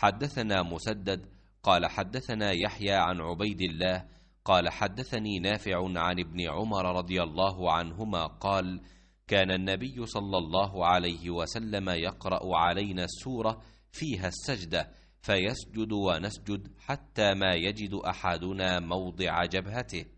حدثنا مسدد قال حدثنا يحيى عن عبيد الله قال حدثني نافع عن ابن عمر رضي الله عنهما قال كان النبي صلى الله عليه وسلم يقرا علينا السوره فيها السجده فيسجد ونسجد حتى ما يجد احدنا موضع جبهته